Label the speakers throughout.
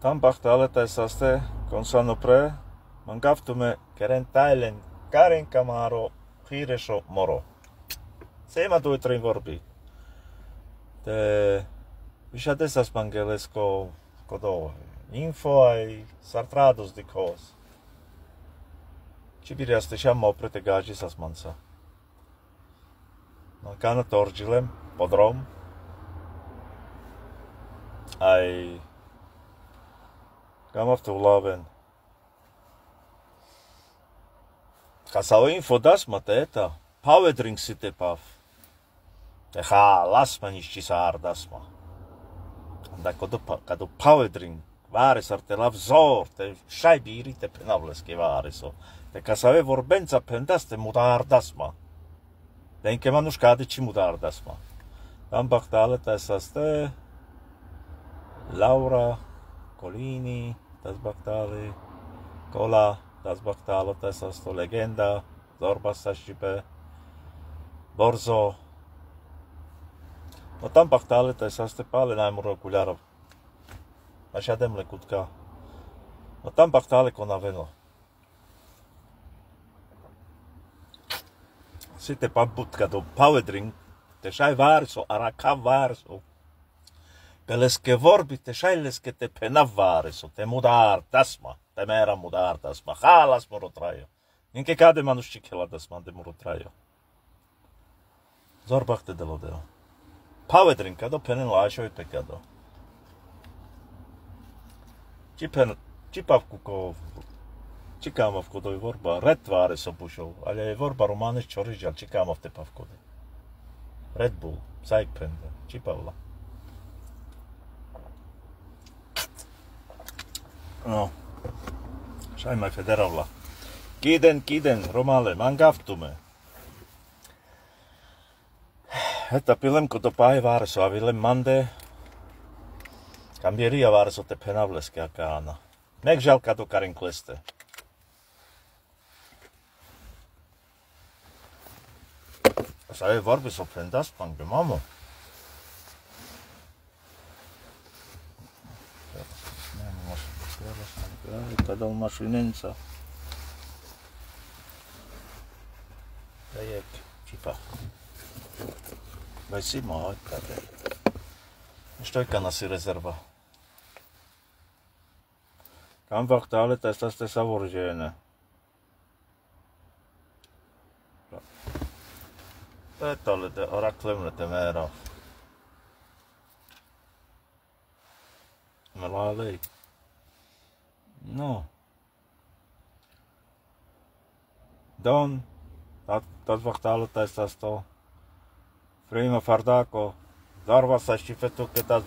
Speaker 1: Tam pahtaalle tässä asteen Gonzalo Pre, Mangaftume, Keren Tailen, Karen Kamaro, Hiresho Moro. Seema tuli trin korbi. Te, mis on tässä spangelesko kodo? Info ai sartrados di kos. Či biri aste šiam oprete gaži sa smanca. Mankana torđilem, podrom. Aj, Kam auf de Urlauben. Kasavim fodas mateta. Pave drinks pav. Echa, lasma nišči sa ardasma. Onda kado, kado pave drink, vares artelav zor, te vareso. Te kasave vorbenca pendaste muda ardasma. Denke manuš kadiči muda ardasma. Tam bakdaleta Laura Colini das Bakhtali, Kola, das Bakhtalo, das jest to legenda, Zorba Sashibe, Borzo. No tam Bakhtali to jest pale najmur okularów. Na siedem lekutka. No tam Bakhtali konaveno. Sitten pabbutka do powdering. Te sai varso, araka varso. Белеске ворбите, шајлеске те пенавари со те мудар тасма, те мера мудар тасма, халас моро трајо. Нинке каде манушчи кела тасма, де моро трајо. Зорбахте дело дело. Паведрин кадо пенен лајшо и пекадо. Така Чипен, чипав куко, чикамав кодо и ворба, ред твари со бушов, але е ворба романеш чорижал, чикамав те пав кодо. Редбул, сајк пенда, чи павла. No. Saimme federalla. Kiiten, kiiten, romalle, man kaftume. Että pilem koto pai a ville mande. Kambieria varso te penavleskia kaana. Mek žalka tu karin kleste. ei varbis so pendas pan Да? Это дал машиненца. Да як, типа. Vai si maa, tade. Շտոյքան ասի ռեզերվա։ Կամ վաղ տալը տեսած տեսավոր ժերենը։ Պետալը դե արակլեմրը դե մերավ։ Մելալեի։ No. Don, dat, dat wacht altijd zoals toch. Vreemde Vardako, daar was als je vertrokken, dat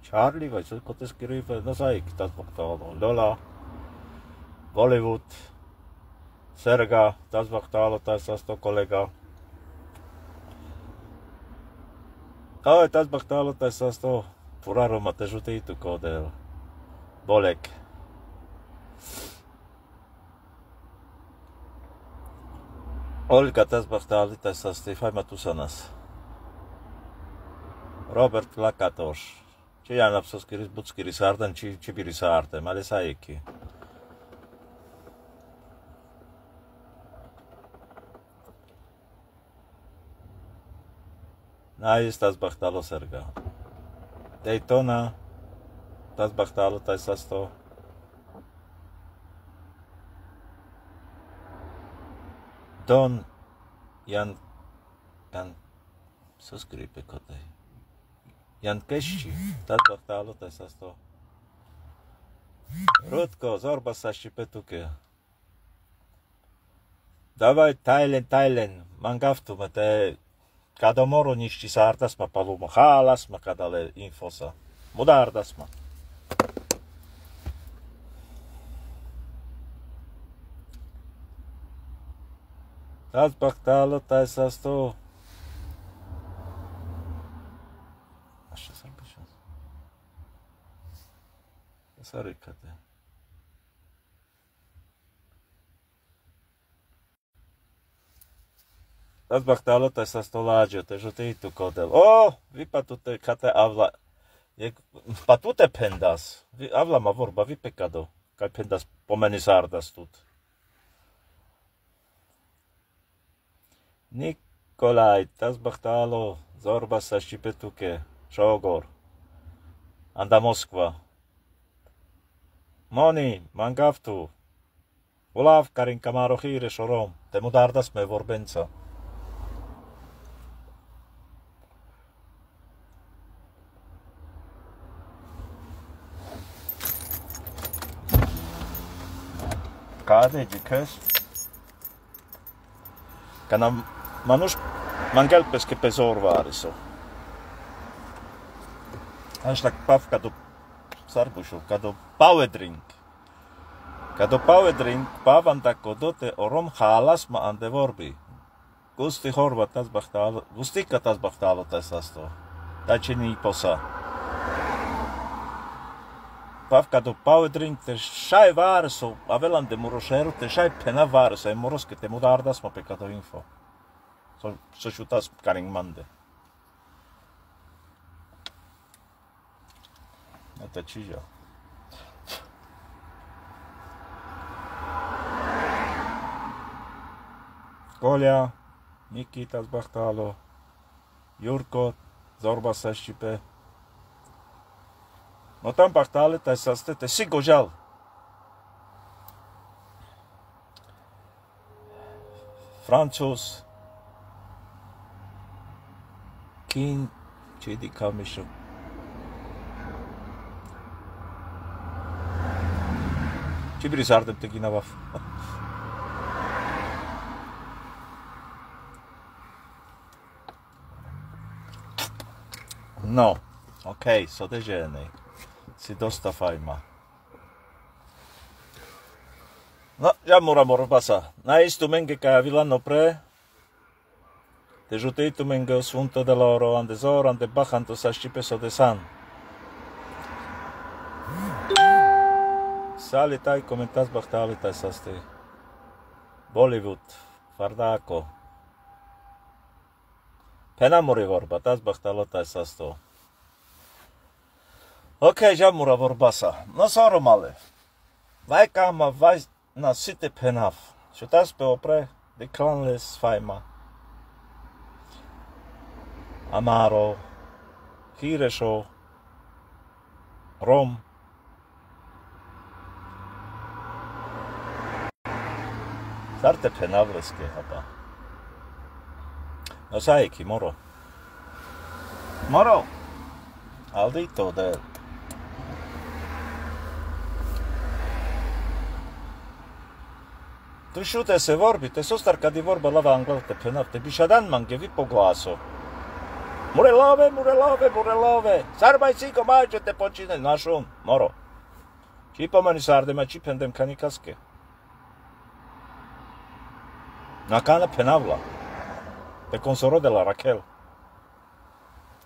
Speaker 1: Charlie was ook altijd geschreven, dat zei ik, Lola, Bollywood, Serga, dat wacht altijd zoals toch, Ai, tässä baktaalo to sto. Furaro mate jute itu kodero. Bolek. Olga tässä baktaali tässä sti faima tusanas. Robert Lakatos. Чи я напсоскирис буцкирис артен, чи чи пирис артен, але саеки. Ahí estás bajtalo cerca. Daytona, estás bajtalo, estás hasta. Don Jan Jan subscribe kote. Jan Keści, tas bachtalu tas asto. Rutko, zorba sa petuke. Dawaj Tajlen, Tajlen, mangaftu, te kada moro nišći sa ma pa hala halasma, kada le info sa modardasma. Tad pak talo taj sa sto... A Sorry, Tas bak tālo tas astolāģio, tas jau tei tu kodēl. O, oh, vi pa tu te kate avla, je, pa tu te pendas. Vi, avla ma vorba, vi pekado, kai pendas pomeni sārdas tut. Nikolai, tas bak tālo, zorba sa šipetuke, šogor. Anda Moskva. Moni, man gavtu. Ulav, karinka maro hīre šorom, temu dārdas me vorbenca. Nikolai, Straße geküsst. Kana manus man kelpeski pe sorvaariso. Hashtag pav kato sarbušu, kato power drink. Kato power drink pavan tako dote orom halas ma ante vorbi. Gusti horvat tas bahtalo, gusti katas bahtalo tas asto. Tačini posa. do Pafka Pauet ringte sai vaarso avelande muros erute sai pena vaarso ei muros te muda ma pekato info. So so shutas karing mande. Это чижа. Коля, Никита Бахтало, Юрко, Зорбасашчипе, Notam partale te saste te sigojal. Franchos kin çedi Camisso, Чи бризардып таки навав. No. Okay, so the journey. Faima No, ja moramo robasa. Nais tu menge ca vilanno nopre. Te jutei tu menge sunto de la oro ande zor ande bajan tu sa shipe de san. Sali tai comentas bahtali sasti. Bollywood, fardako. Penamuri vorba, tas bahtalo tai sasto. Okay, Jamura Borbasa. Nasıl male. Vai kama vai nasite penav. Şu tas pe opre de klanles faima. Amaro, Kiresho, Rom. Sarte penavles ke hapa. Nasai ki moro. Moro. Aldito del. Դշուտ էս է որ բիտ, էսոս տարկադի որ բալավ անգլալ տպենավ, դե բիշադան մանգևի պոգոասո։ Մուրելավե, մուրելավե, մուրելավե, սարբայցի կոմաջը տե պոչինել, նաշում, մորո։ Չի պամանի սարդեմա չի պենդեմ կանի կասկե։ Նականը պենավլա, դե կոնսորոդելա ռակել։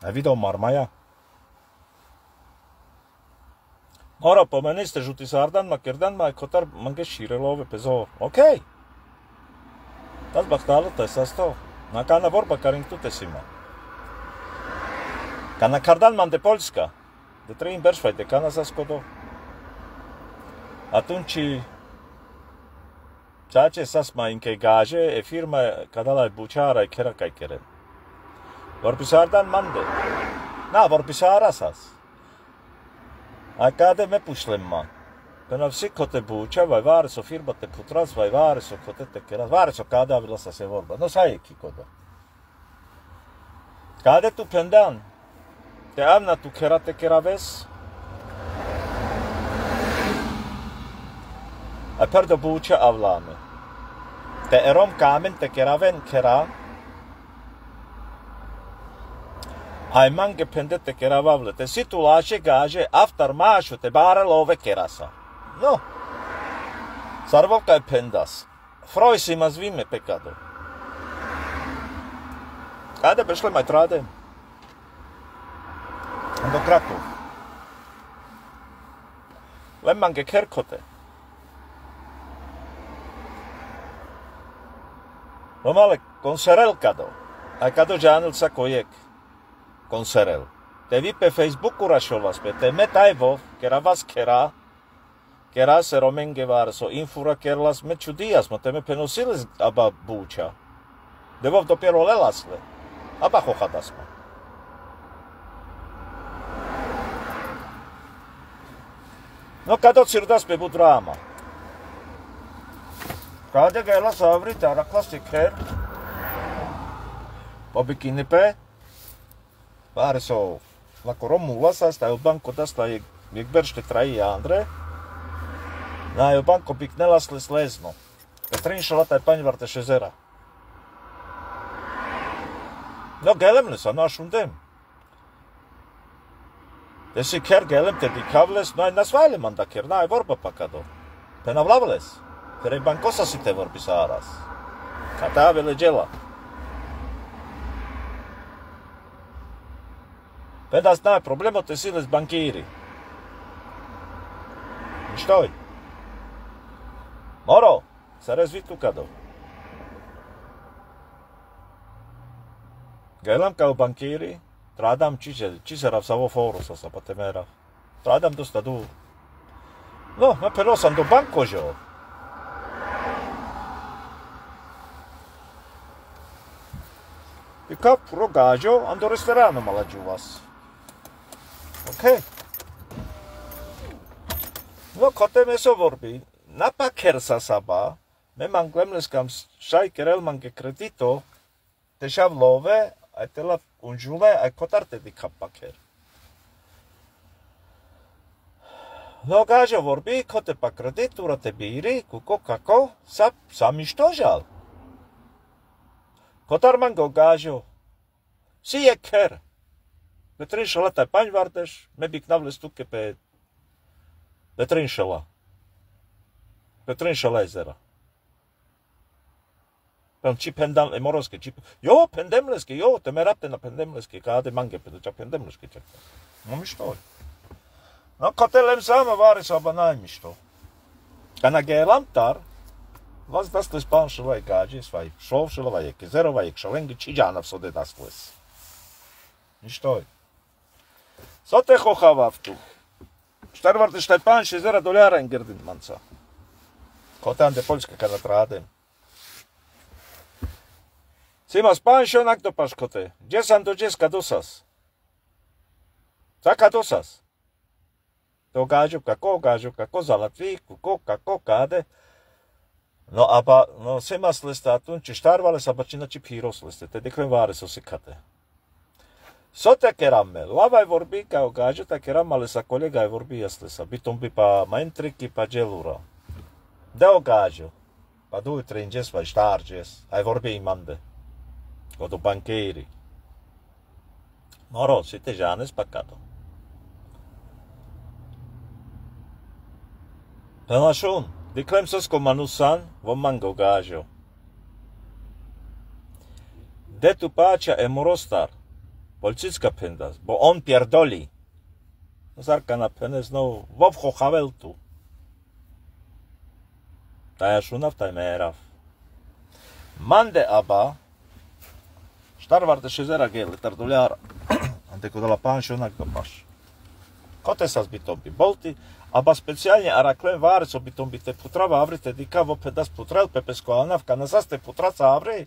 Speaker 1: Հավիդո մարմայա։ ყორაპომენის და ჟუტის არდანმა კერდანმა კოტარ მანგე შირელოვე პეზო ოკეი დას ბახტალო დასასტო ნაკანა ბორბა კარინგტუ ტესიმა განაკარდან მამდე პოლსკა და ტრინ ბერსვაიდე განასასკოდო ატუნჩი ჩაჩე სასმა ინკე გაჟე ეფირმა გადალაი ბუჩარა ქერაკაიკერე ბორბისარდან მამდე ნა ბორბისარასას Arkada hep uçlenma. Când am zis că te bucea, vai vare să firma te putrați, vai vare să cotete că era, vare să cadă, avea să se vorba. Nu no, sai echi coda. Cade tu pendan. Te amna tu că te că ves. A perdo bucea avlame. Te erom kamen te că raven kera, Ai Aimanga pendete keravavle, te situlaše gaže, aftar mașu te bare love kerasa. No, sarvovka je pendas. Frois ima zvime pekado. Kada bešle maj trade? Do Krakov. Lemmange kerkote. Lomale konserel kado, a kado džanil sa kojek. κονσέρελ. Τε βίπε Facebook δεν έχει να σα πω ότι και Facebook δεν έχει να σα πω ότι με Facebook δεν έχει να σα πω Μπούτσα. Δε Facebook το έχει να σα πω ότι η Facebook δεν έχει να σα πω ότι Varesov, la lako asta e banco od asta e e berște traji Andre. je banko banco picnelas le slezno. Petrinša lata je panjvarte šezera. No, gelemle sa dem. undem. Desi ker gelem te dikavles, no je nasvajli manda ker, na je vorba pakado. Te navlavles. Ker i bankosa si te vorbi aras. Kata vele djela. веднаш знае проблемот е силе с банкири. И што е? Моро, се разви тука до. Гелам као банкири, традам чисе, чисерав са во форуса са патемерав. Традам доста ду. Но, ме перосам до банко жо. И кап рогажо, ам до ресторану мала вас. Okay. No conteme soborbi. Napa kersa saba. Me manglem skam shai kerel manke kredito. Te shavlove, այդտեղ ունջում է այ կոտարտեդի կապակեր Նոգաժը որբի կոտե պակրդի տուրը թե բիրի կուկո կակո սա սա միշտո ժալ Կոտարման գոգաժը Սի եկեր Vetrinşala tepanj vardeş, me biknavle stukke pe Vetrinşala. Vetrinşala ezera. Пен чи пендам еморовски, чи јо пендемлески, јо те ме рапте на пендемлески, каде манге педу да чак пендемлески чак. Ну ми што? Но котелем сама вари со банај ми што. Кана ге ламтар, вас да сте спан шела и гаджи, свај шов шела, вај кезерова, и кшаленги, чи джанав со дедас лес. Ништо е. Сот ехо хававту. Штарварте Штепан, 6 доляра ингердин манца. Котан де Польска канатраден. Simas pansion akto pashkote. Gjesan do gjes kadosas. Sa kadosas. To gađu kako gađu kako za Latviku, ko kako kade. No, apa, no, simas liste atun, štarvale sa bačina, či píros liste. Te deklen váre so sikate. So te kerame, lava je vorbi, kaj okaže, ta kerama, ali sa kolega je vorbi, jaz le sa, bitom bi pa manj triki, pa dželura. De okaže, pa duj trinđes, pa štarđes, aj vorbi imande, kod u bankiri. Moro, si te žanes, pa kato. Penašun, diklem se sko manusan, vom man gogažio. De tu pača je morostar, Bolczycka pędas, bo on pierdoli. Zarka no, na penę znowu, wo wchochawel tu. Taja szuna w tajmeraw. Mande aba, sztarwar się jezera giel, tarduliara. Antyko do pan szunak do pasz. Kotesas bitobi bolti, aba specjalnie araklem warco bitom bite putrawa avry, te dikawo pedas putral, pepesko alnawka, na zaste putraca avry.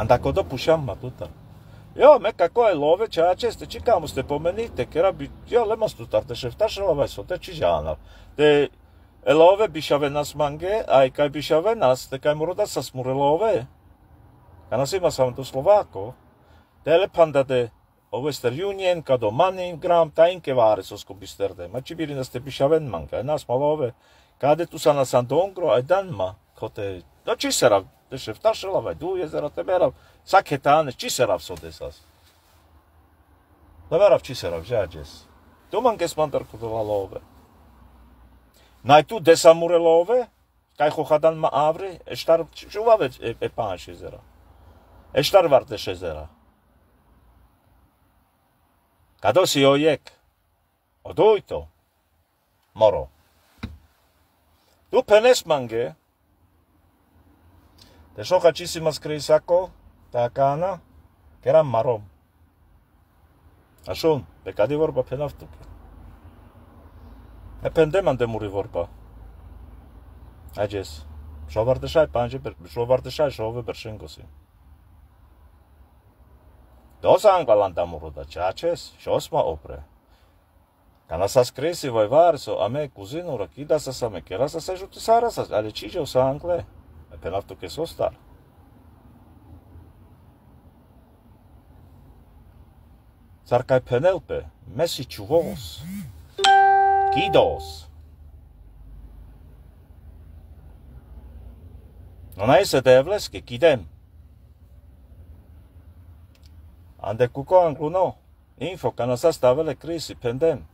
Speaker 1: Anda ko dopušam ma tuta. Jo, me kako je love, če ja česte, čekamo ste pomenite, ker bi, jo, lema stu ta, te šef, ta šelova so, te či žalna. Te, elove bi šave nas mange, a i kaj bi šave nas, te kaj mora da sa smure love. A ja nas ima sam to Slovako. Te le panda de, Western Union, kado Moneygram, ta inke vare so sko bister de, ma či biri nas te bi šave mange, a nas ma love. Kade tu sa nas andongro, aj dan ma, ko te, da no, či se rabi. და შეფტაშელა მე დუ ეზერატე მე რა საქეთან ჩისერავს ოდესას და მე რა ჩისერავ ჟარჯეს თუ მანკეს პანტერ ქუდოვალოვე ნაი თუ დესამურელოვე кай ხოხადან ავრი ეშტარ შუვავე პანში ეზერა ეშტარ ვარდე შეზერა გადოსი ოიეკ ოდოიტო მორო დუ პენესმანგე Te soka chisimas kreisako, takana, keram marom. Ашон, бекади ворба пенавтуп. Эпендеман демури ворба. Аджес. Шовардышай панжи бер, шовардышай шовы бер шингуси. Досан да галанда муруда чачес, шосма опре. Канасас креси вайварсо, аме кузинура кидаса саме кераса сежути сарасас, але чижо сангле. Са peraltro che sosta Penelpe, messi chuvos kidos non hai aise devleske kidem ande kuko angluno info kanasa stavele krisi pendem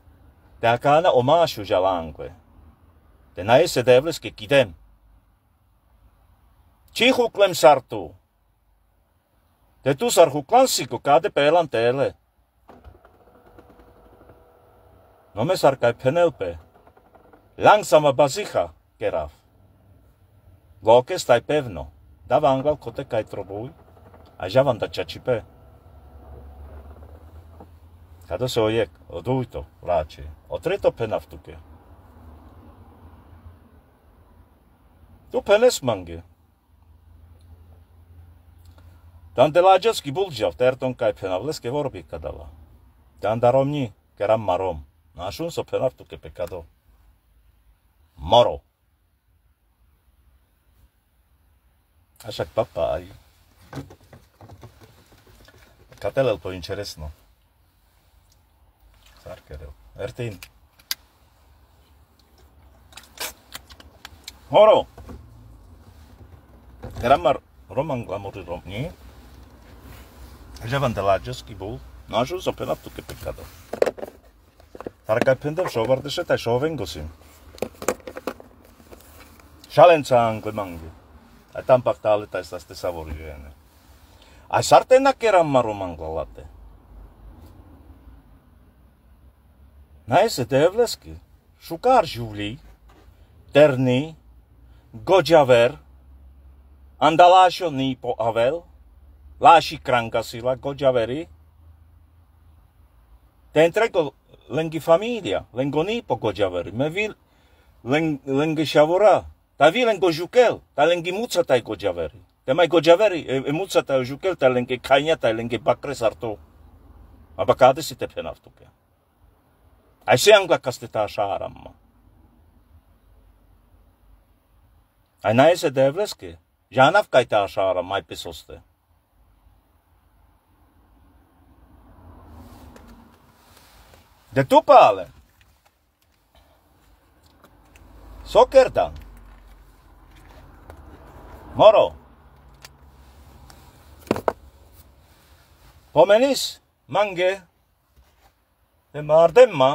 Speaker 1: de akana omashu jalanque de naise devleske kidem Chi huklem sartu. Te tu sarhu klansiko kade pelan teele. No me sarkai Penelope. Langsama basicha, keraf. Loke stai pevno. Da vangal kote kai trobui. A javan da čačipe. Kada se ojek, odujto, vrači. Otreto tuke. Tu penes mangi. Dan de la jeski bulgia, terton kai pena vleske vorbi kadala. Dan daromni, keram marom. Našun so pena ke pekado. Moro. Ashak papa aj. Katelel po interesno. Sarkerel. Ertin. Moro. Keram mar. Roman glamoury romni. No se pena Levandelacıs gibi ol. Naşo zopen attu A kadar. Tarkaypendem şovardeşe tay şovengosim. Şalençağın kımangi. Ay tampak A tay na savuruyor yani. maro sartena keran maruman kalate. Neyse devleski. Şukar juvli, terni, gocaver, andalaşo ni po avel, Lași cranca si la gojaveri. Te entrego lengi familia, lengoni po gojaveri. Me vi leng, lengi șavura. Ta vi lengo jukel, ta lengi muța tai gojaveri. Te mai gojaveri, e, e muța tai jukel, ta lengi caina, ta lengi bacres arto. Aba cade si te penaftu pe. Ai se angla casteta așa aramma. Ai naise devleske. Janaf kaita așa aramma, ai pe soste. Դե դու պալը։ Սոկերտա։ Մորո։ Պոմենիս մանգե։ Դե մարդեմա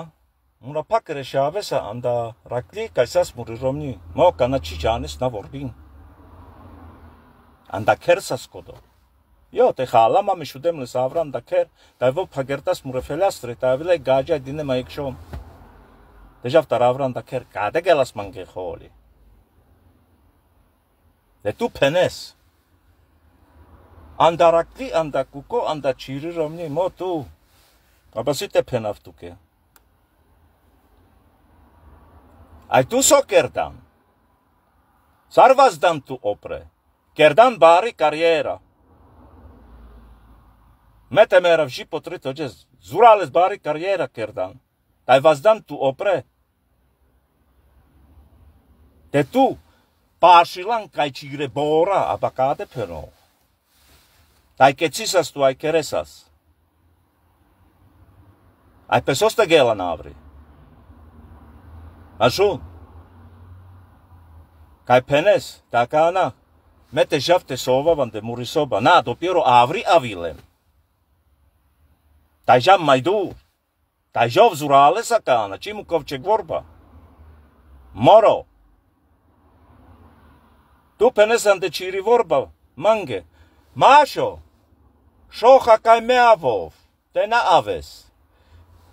Speaker 1: մուրա փակրե շավեսա անդա ռակլի կայսաս մուրի ռոմնի մո կանաչի ջանես նա որբին։ Անդա քերսաս կոդո։ Jo, te khala mami shudemle savran da ker, da vo pagertas murefelas treta vile gaja dine maikshom. Deja vtar avran da ker, kade gelas man gekholi. Le tu penes. Andarakli anda kuko anda chiri romni mo tu. Abasite penaftuke. Ай ту сокердан. Сарваздан ту опре. Кердан бари карьера. Мете ме равши по трите оче, зурале с бари кариера кердан. Тај вас ту опре. Те ту, пашилан кај чигре бора, а па каде пено. Тај ке цисас ту, ај кересас. Ај Ај песоста гела на Аври. А шо? Кај пенес, така ана. Мете жавте сова, ванде мури соба. На, допиро аври авилем. Тайжа майду. Тайжа взурале сака, на чиму ковче горба. Моро. Ту пенесан де чири ворба, манге. Машо, шоха кај меавов, те на авес.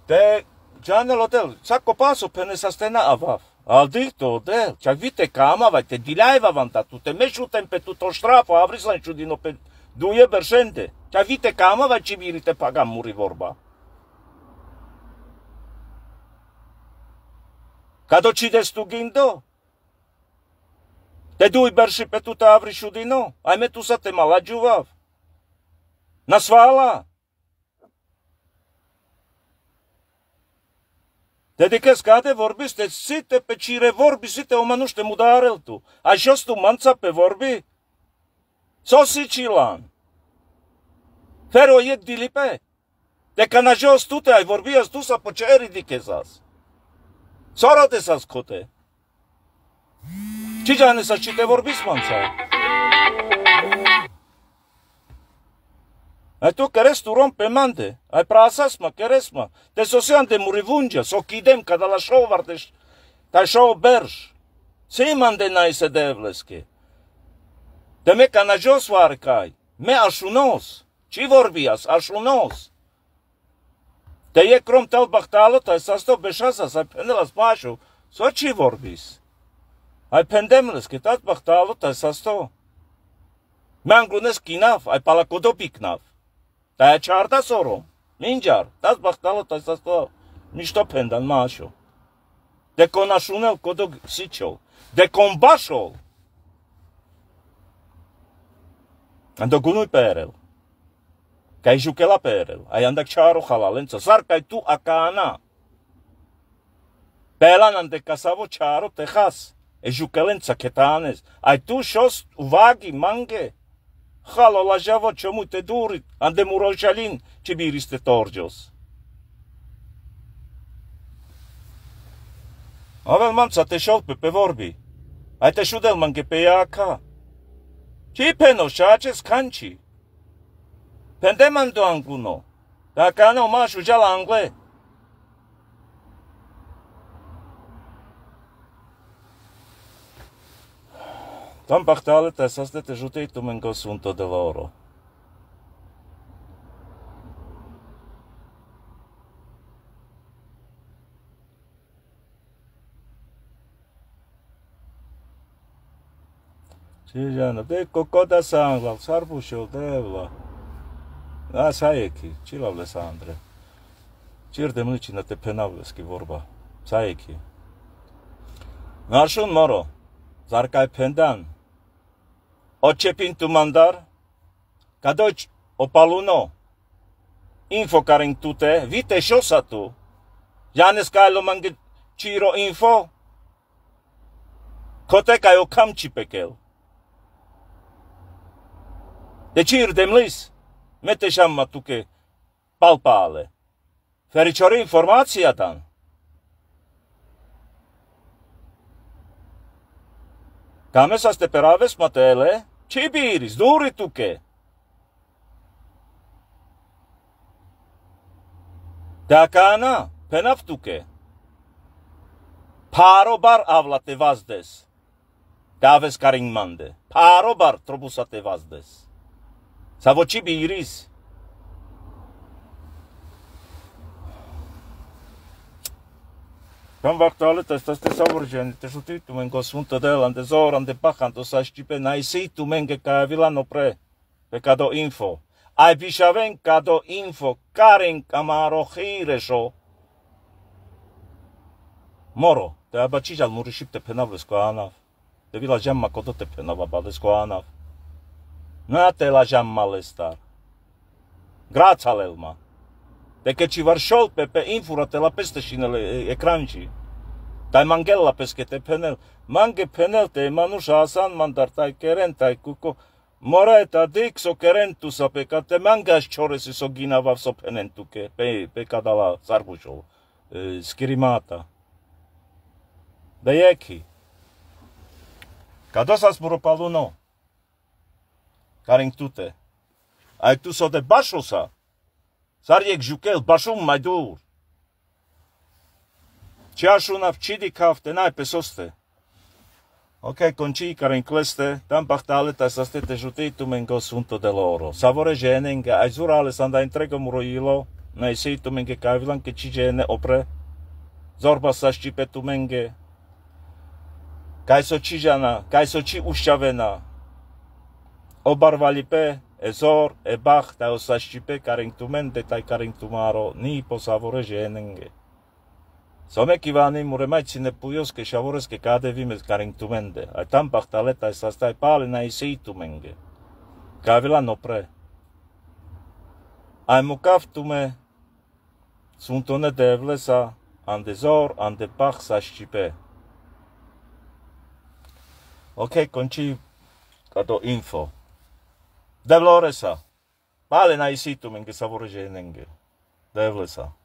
Speaker 1: Те Джанел отел, сако пасо пенеса сте на авав. дихто де, чак вите камава, те диляева вам тату, те мешутен пе, ту то штрафа, аврислен чудино пе, дује бершенте. Та вите кама ва чибирите пага мури ворба. Кадо чиде гиндо? Те дуј берши петута аври шудино, ајме ту са те мала джував. На свала! Те дека скаде ворби сте сите печире ворби, сите оману ще му дарел ту. А што манца пе ворби? со си чилан. Fără o iet dilipe. De că n-a jos tu te ai vorbi, ai tu să pe ce ridică zas. Să arate să scote. Ce ani să ce te vorbi, smanța? Ai tu cărești tu rompe mande? ai prasas mă, cărești mă, te sosiam de murivunge, să o chidem, că de la șou vartești, ta șou berj. Se iman de n-ai să devleske. De me ca na jos varcai, me așunos. Չի որ վիաս, աշունոս։ Դե եկրոմ տալ բախտալոտ այս աստով բեշասաս, այ պենդելաս պաշու, սո չի որ վիս։ Այ պենդեմլս գտատ բախտալոտ այս աստով։ Մենք ունես կինավ, այ պալակոդո պիկնավ։ Դա չարդա սորոմ, մինջար, տած բախտալոտ այս աստով, միշտո պենդան մաշու։ Դե կոնաշունել կոդո սիչով, դե կոնբաշով։ Անդո գունույ պերել։ გაიჟუკელა პერელ აი ანდა ჩაარო ხალალენცო სარკაი თუ აკანა პელანანდე კასავო ჩაარო ტეხას ეჟუკელენცა ქეთანეს აი თუ შოს ვაგი მანგე ხალო ლაჟავო ჩმუტე დური ანდე მურალშალინ ჩიბირისტე ტორჯოს აბელ მამცა ტეშოლ პეპევორბი აი ტეშუდელ მანგე პეაკა ჩიფენო შაჩეს ხანჩი Pendeman to cuno. Da nu mă ajungea la angle. Tam pachtalet, tas astete jutei tu mengo sunto de la oro. Čižano, te kokoda sangla, sarpušel Așa e, ce, Ce l-au lăsat, Andre? Cir de mâcina te penavlăschi vorba. Să e, ce? Nașun, moro. Zarcai pendan. ce tu mandar? ca o paluno, Info care în tute, vite șosa tu. Ianes ca lo mangă ciro info? Cote ca eu cam ci pe chel. De cir de mlis? მეტე შამა თუკე პალპალე ფერიჩორი ინფორმაცია თან გამესას ტეპერავეს მოტელე ჩიბირის დური თუკე დაკანა ფენაფ თუკე ფარობარ ავლატე ვაზდეს დავეს კარინგმანდე ფარობარ ტრუბუსატე ვაზდეს Savoci pe iris. Kam aktualitates, tas te savrđeni, te što ti tu men ko sunta delan, te zoran, te pahan, to sa ščipe, na i si tu men ke ka vilano pre, pe kado info. Ai pišaven kado info, karen kamaro hirešo. Moro, te abačižal muri šipte penavles ko anav. Te vila žemma kodote penava bades ko anav. Natela jammalesta. Grazalelma. De che ci var shol pepe infuratela peste shinele ekranchi. Da mangella peskete penel, mange penel te manus asan mandartai kerentai kuko. Moreta dixo kerentu sapekate mangas chores so ginava so penentu ke pe pe kadala zarbucho. Skrimata. Da yeki. Kadosas buropaluno. Կարինգտուտը։ Այդ դու սոդե բաշոսա։ Սարյեք ժուկել բաշում մայդուր։ Չաշունավ չիդիկավ տենայ պեսոստե։ Okay, končí Karinkleste, tam pachtále ta saste te žutý tumenko sunto de loro. Savore ženenke, aj zura Alessandra entrego murojilo, na isi tumenke kajvilanke či žene opre, zorba sa ščipe tumenke, kaj so či žana, kaj so či ušťavená, obarvali obarvalipe ezor e bach ta osa karing osashipe karingtumente tai maro ni po posavore jenenge. Some kivani muremai cine puyos ke shavores ke kade vimes karingtumente. Ai tam pachtaleta esastai palina isiitumenge. Kavila no nopre. Ai mukaftume suntone devlesa bach sa sashipe. Ok, končí táto info. Devloresa. bale na näin siittumin, sä vuorisin ennenkin. Devlesa.